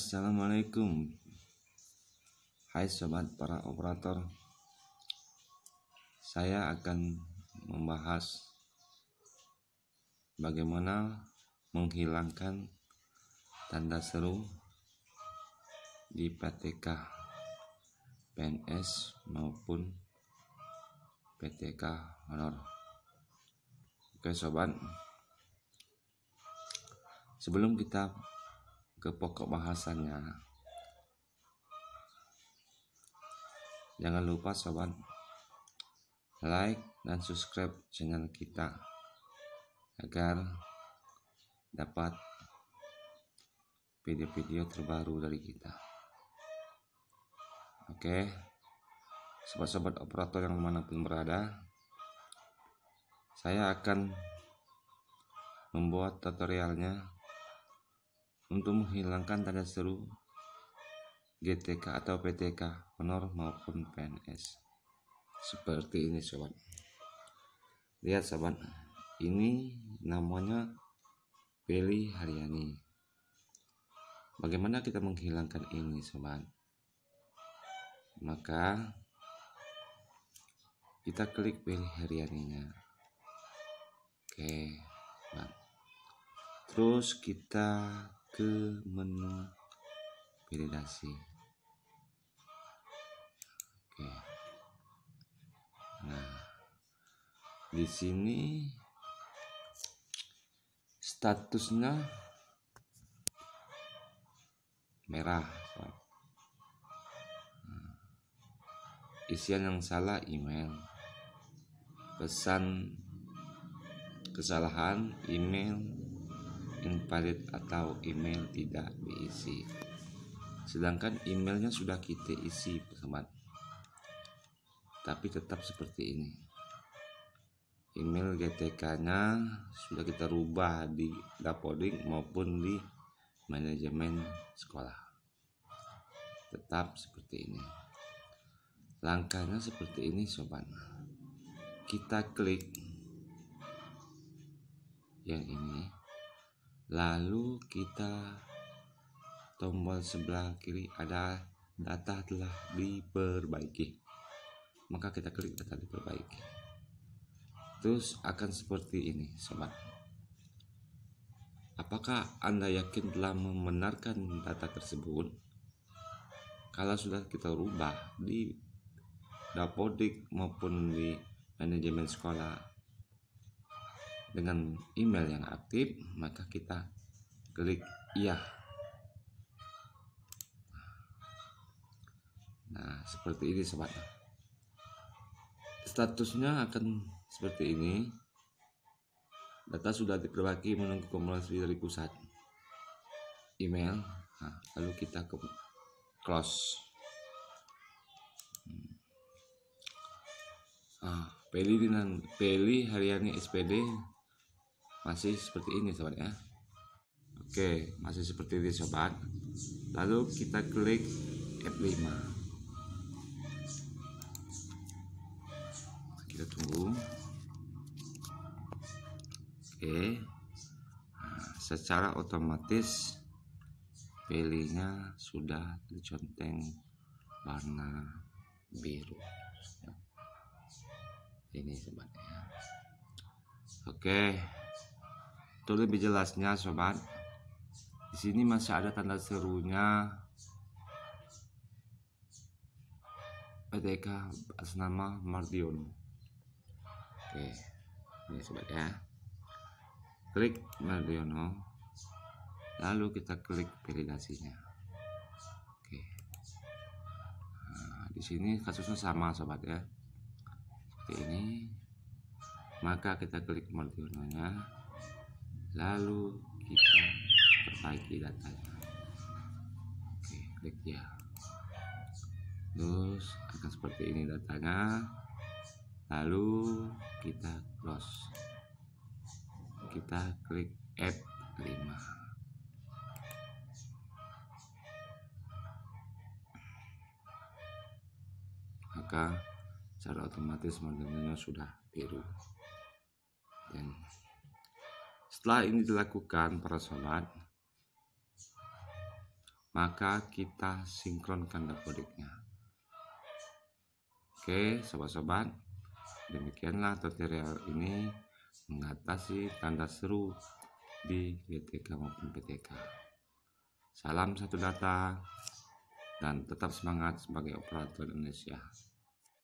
Assalamualaikum Hai sobat para operator Saya akan membahas Bagaimana menghilangkan tanda seru di PTK PNS maupun PTK honor Oke sobat Sebelum kita ke pokok bahasannya. Jangan lupa sobat like dan subscribe channel kita agar dapat video-video terbaru dari kita. Oke, sobat-sobat operator yang manapun berada, saya akan membuat tutorialnya untuk menghilangkan tanda seru GTK atau PTK honor maupun PNS seperti ini sobat lihat sobat ini namanya Peli Haryani bagaimana kita menghilangkan ini sobat maka kita klik pilih haryaninya oke sobat. terus kita ke menu validasi oke nah di sini statusnya merah nah, isian yang salah email pesan kesalahan email invalid atau email tidak diisi sedangkan emailnya sudah kita isi teman tapi tetap seperti ini email GTK nya sudah kita rubah di dapodik maupun di manajemen sekolah tetap seperti ini langkahnya seperti ini sobat kita klik yang ini lalu kita tombol sebelah kiri ada data telah diperbaiki maka kita klik data diperbaiki terus akan seperti ini sobat apakah anda yakin telah membenarkan data tersebut kalau sudah kita rubah di dapodik maupun di manajemen sekolah dengan email yang aktif, maka kita klik iya. Nah, seperti ini sobat. Statusnya akan seperti ini. Data sudah diperbaiki menunggu komunikasi dari pusat. Email, nah, lalu kita ke close. Hmm. Ah, Peli dengan Peli Haryani SPD masih seperti ini sobat ya oke masih seperti ini sobat lalu kita klik F5 kita tunggu oke nah, secara otomatis pilihnya sudah diconteng warna biru ini sobat ya oke untuk lebih jelasnya sobat di sini masih ada tanda serunya PTK atas nama Mardiono oke ini sobat ya klik Mardiono lalu kita klik validasinya oke nah, di sini kasusnya sama sobat ya seperti ini maka kita klik Mardiono nya lalu kita perbaiki datanya oke klik ya terus akan seperti ini datanya lalu kita close kita klik F5 maka secara otomatis modelnya sudah biru dan setelah ini dilakukan para sobat maka kita sinkronkan dapodiknya Oke, sobat-sobat, demikianlah tutorial ini mengatasi tanda seru di GTK maupun PTK. Salam satu data dan tetap semangat sebagai operator Indonesia.